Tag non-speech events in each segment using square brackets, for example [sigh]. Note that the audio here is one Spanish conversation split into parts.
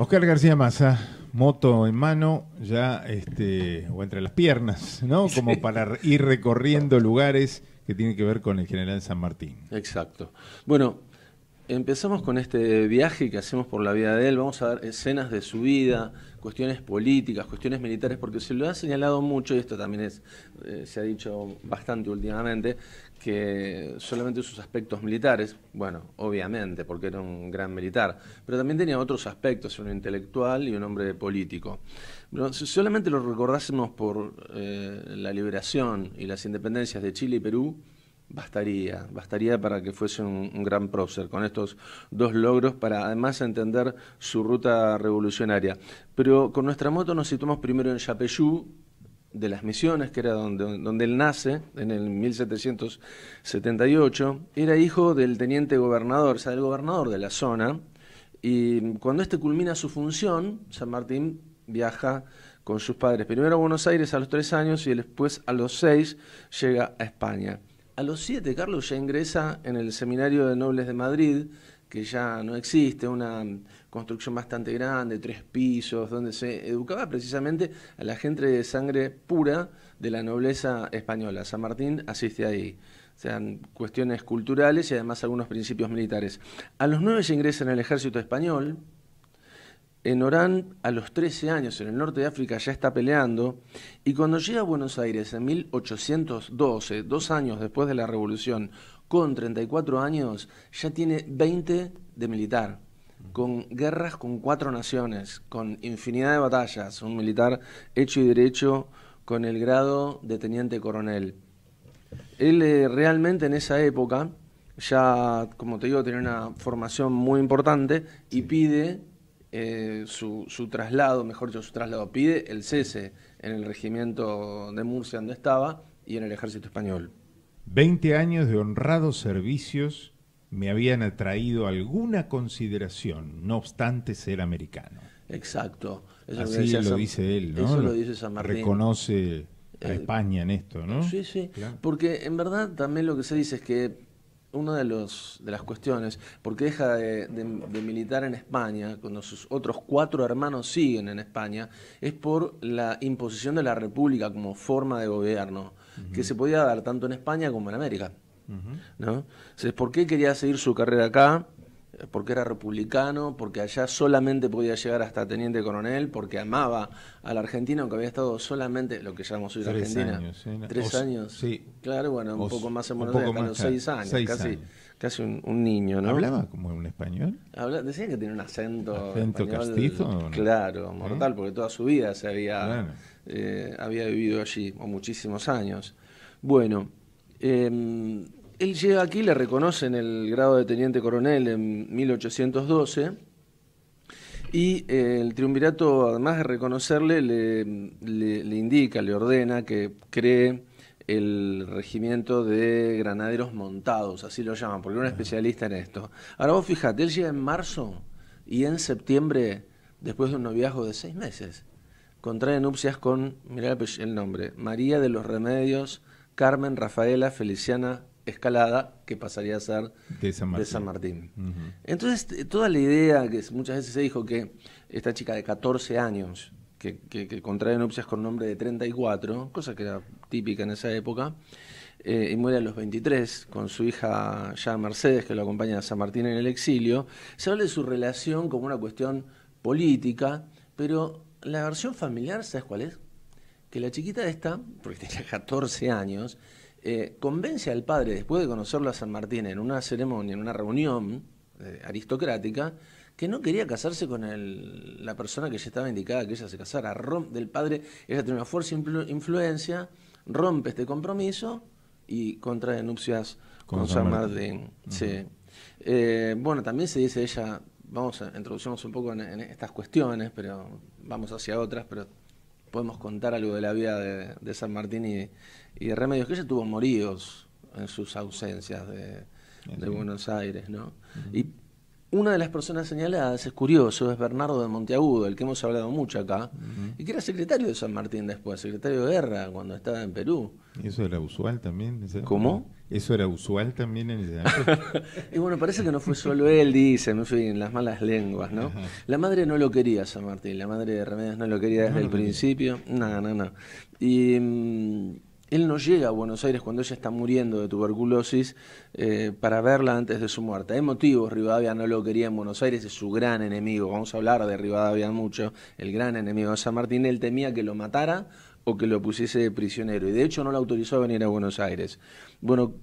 Oscar García Massa, moto en mano, ya este, o entre las piernas, ¿no? [laughs] Como para ir recorriendo lugares que tienen que ver con el general San Martín. Exacto. Bueno, empezamos con este viaje que hacemos por la vida de él. Vamos a ver escenas de su vida, cuestiones políticas, cuestiones militares, porque se lo ha señalado mucho, y esto también es, eh, se ha dicho bastante últimamente, que solamente sus aspectos militares, bueno, obviamente, porque era un gran militar, pero también tenía otros aspectos, un intelectual y un hombre político. si solamente lo recordásemos por eh, la liberación y las independencias de Chile y Perú, bastaría, bastaría para que fuese un, gran prócer con estos dos logros para además entender su ruta revolucionaria. Pero con nuestra moto nos situamos primero en Yapeyú, de las Misiones, que era donde, donde él nace, en el 1778, era hijo del teniente gobernador, o sea, del gobernador de la zona, y cuando este culmina su función, San Martín viaja con sus padres, primero a Buenos Aires a los tres años y después a los seis llega a España. A los siete, Carlos ya ingresa en el Seminario de Nobles de Madrid, que ya no existe, una construcción bastante grande, tres pisos, donde se educaba precisamente a la gente de sangre pura de la nobleza española. San Martín asiste ahí. O sea, cuestiones culturales y además algunos principios militares. A los nueve se ingresa en el ejército español. En Orán, a los 13 años, en el norte de África, ya está peleando. Y cuando llega a Buenos Aires en 1812, dos años después de la revolución, con 34 años ya tiene 20 de militar, con guerras con cuatro naciones, con infinidad de batallas, un militar hecho y derecho con el grado de teniente coronel. Él eh, realmente en esa época ya, como te digo, tenía una formación muy importante y pide eh, su, su, traslado, mejor dicho, su traslado, pide el cese en el regimiento de Murcia donde estaba y en el ejército español. Veinte años de honrados servicios me habían atraído alguna consideración, no obstante ser americano. Exacto. Así lo, dice él, ¿no? Eso lo dice San Reconoce a eh, España en esto, ¿no? Sí, sí. Porque en verdad también lo que se dice es que una de, los, de las cuestiones, porque deja de, militar en España, cuando sus otros cuatro hermanos siguen en España, es por la imposición de la República como forma de gobierno que se podía dar tanto en España como en América. ¿no? ¿por qué quería seguir su carrera acá? Porque era republicano, porque allá solamente podía llegar hasta teniente coronel, porque amaba a la Argentina, aunque había estado solamente, lo que llamamos hoy la Argentina. Tres años. Sí. Claro, bueno, un poco más en Buenos Aires, seis años, casi casi un, niño, ¿no? ¿Hablaba como un español? Habla, decía que tenía un acento. ¿Acento castizo? Claro, mortal, ¿Eh? porque toda su vida se había, eh, había vivido allí, o muchísimos años. Bueno, em, él llega aquí, le reconocen el grado de teniente coronel en 1812. Y eh, el triunvirato, además de reconocerle, le indica, le ordena que cree el regimiento de granaderos montados, así lo llaman, porque era un especialista en esto. Ahora vos fíjate, él llega en marzo y en septiembre, después de un noviazgo de seis meses, contrae nupcias con, mirá el nombre, María de los Remedios, Carmen Rafaela Feliciana Escalada, que pasaría a ser de San Martín. Entonces, toda la idea que muchas veces se dijo que esta chica de 14 años, que, contrae nupcias con nombre de 34, cosa que era típica en esa época, eh, y muere a los 23 con su hija ya Mercedes, que lo acompaña a San Martín en el exilio, se habla de su relación como una cuestión política, pero la versión familiar, ¿sabes cuál es? Que la chiquita esta, porque tenía [laughs] 14 años, eh, convence al padre, después de conocerlo a San Martín en una ceremonia, en una reunión eh, aristocrática, que no quería casarse con el, la persona que ya estaba indicada que ella se casara, Rom del padre, ella tenía una fuerza influencia, rompe este compromiso y contrae nupcias con, San Martín. Eh, bueno, también se dice ella, vamos a introducirnos un poco en, estas cuestiones, pero vamos hacia otras, pero podemos contar algo de la vida de, San Martín y, de Remedios, que ella tuvo moridos en sus ausencias de, Buenos Aires, ¿no? Una de las personas señaladas es curioso, es Bernardo de Monteagudo, el que hemos hablado mucho acá, y que era secretario de San Martín después, secretario de guerra cuando estaba en Perú. ¿Eso era usual también? ¿Cómo? ¿Eso era usual también en [laughs] ese Y bueno, parece que no fue solo él, dice, no fin, en las malas lenguas, ¿no? La madre no lo quería, San Martín, la madre de Remedios no lo quería desde el principio, no, no, no. Y... Mm, él no llega a Buenos Aires cuando ella está muriendo de tuberculosis eh, para verla antes de su muerte. Hay motivos, Rivadavia no lo quería en Buenos Aires, es su gran enemigo. Vamos a hablar de Rivadavia mucho, el gran enemigo de San Martín. Él temía que lo matara o que lo pusiese de prisionero y de hecho no lo autorizó a venir a Buenos Aires. Bueno,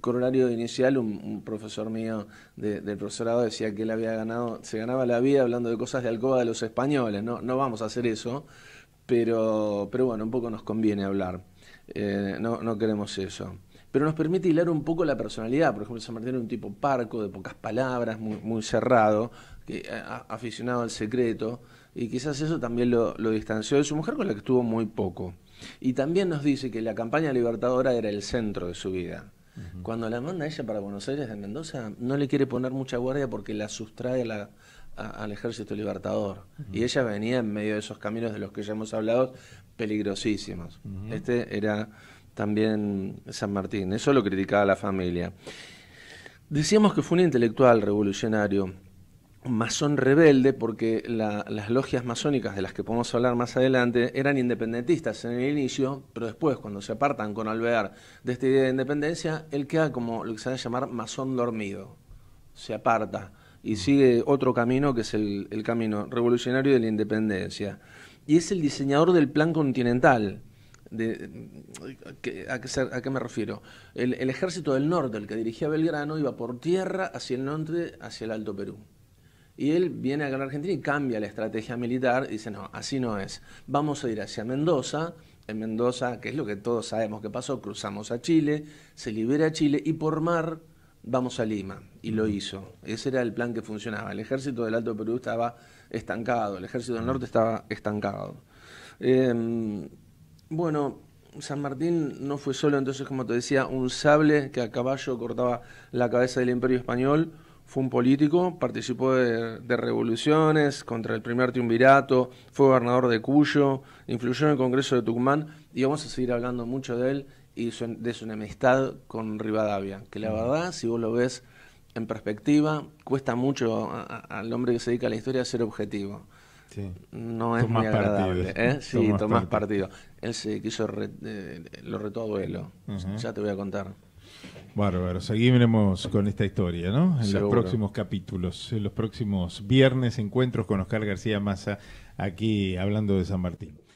coronario inicial, un, profesor mío del profesorado decía que él había ganado, se ganaba la vida hablando de cosas de alcoba de los españoles, no, no vamos a hacer eso, pero, pero bueno, un poco nos conviene hablar. Eh, no, no queremos eso. Pero nos permite hilar un poco la personalidad. Por ejemplo, San Martín era un tipo parco, de pocas palabras, muy, cerrado, eh, aficionado al secreto. Y quizás eso también lo, distanció de su mujer, con la que estuvo muy poco. Y también nos dice que la campaña libertadora era el centro de su vida. Cuando la manda ella para Buenos Aires de Mendoza, no le quiere poner mucha guardia porque la sustrae al ejército libertador. Y ella venía en medio de esos caminos de los que ya hemos hablado, peligrosísimos. Este era también San Martín, eso lo criticaba la familia. Decíamos que fue un intelectual revolucionario, un masón rebelde, porque las logias masónicas de las que podemos hablar más adelante eran independentistas en el inicio, pero después, cuando se apartan con Alvear de esta idea de independencia, él queda como lo que se va a llamar masón dormido, se aparta y sigue otro camino que es el camino revolucionario de la independencia y es el diseñador del plan continental. ¿a, qué, me refiero? El, ejército del norte, el que dirigía Belgrano, iba por tierra hacia el norte, hacia el Alto Perú. Y él viene acá a la Argentina y cambia la estrategia militar y dice, no, así no es. Vamos a ir hacia Mendoza, en Mendoza, que es lo que todos sabemos que pasó, cruzamos a Chile, se libera Chile y por mar vamos a Lima, y lo hizo. Ese era el plan que funcionaba. El ejército del Alto Perú estaba estancado, el ejército del norte estaba estancado. Em, bueno, San Martín no fue solo, entonces, como te decía, un sable que a caballo cortaba la cabeza del imperio español fue un político, participó de, revoluciones contra el primer triunvirato, fue gobernador de Cuyo, influyó en el Congreso de Tucumán y vamos a seguir hablando mucho de él y de su enemistad con Rivadavia, que la verdad, si vos lo ves en perspectiva, cuesta mucho al hombre que se dedica a la historia ser objetivo. No es tomás muy agradable. ¿eh? Sí, tomás, partido. Él se quiso, eh, lo retó a duelo. Ya te voy a contar. Bárbaro, seguiremos con esta historia, ¿no? En los próximos capítulos, en los próximos viernes, encuentros con Oscar García Massa aquí hablando de San Martín.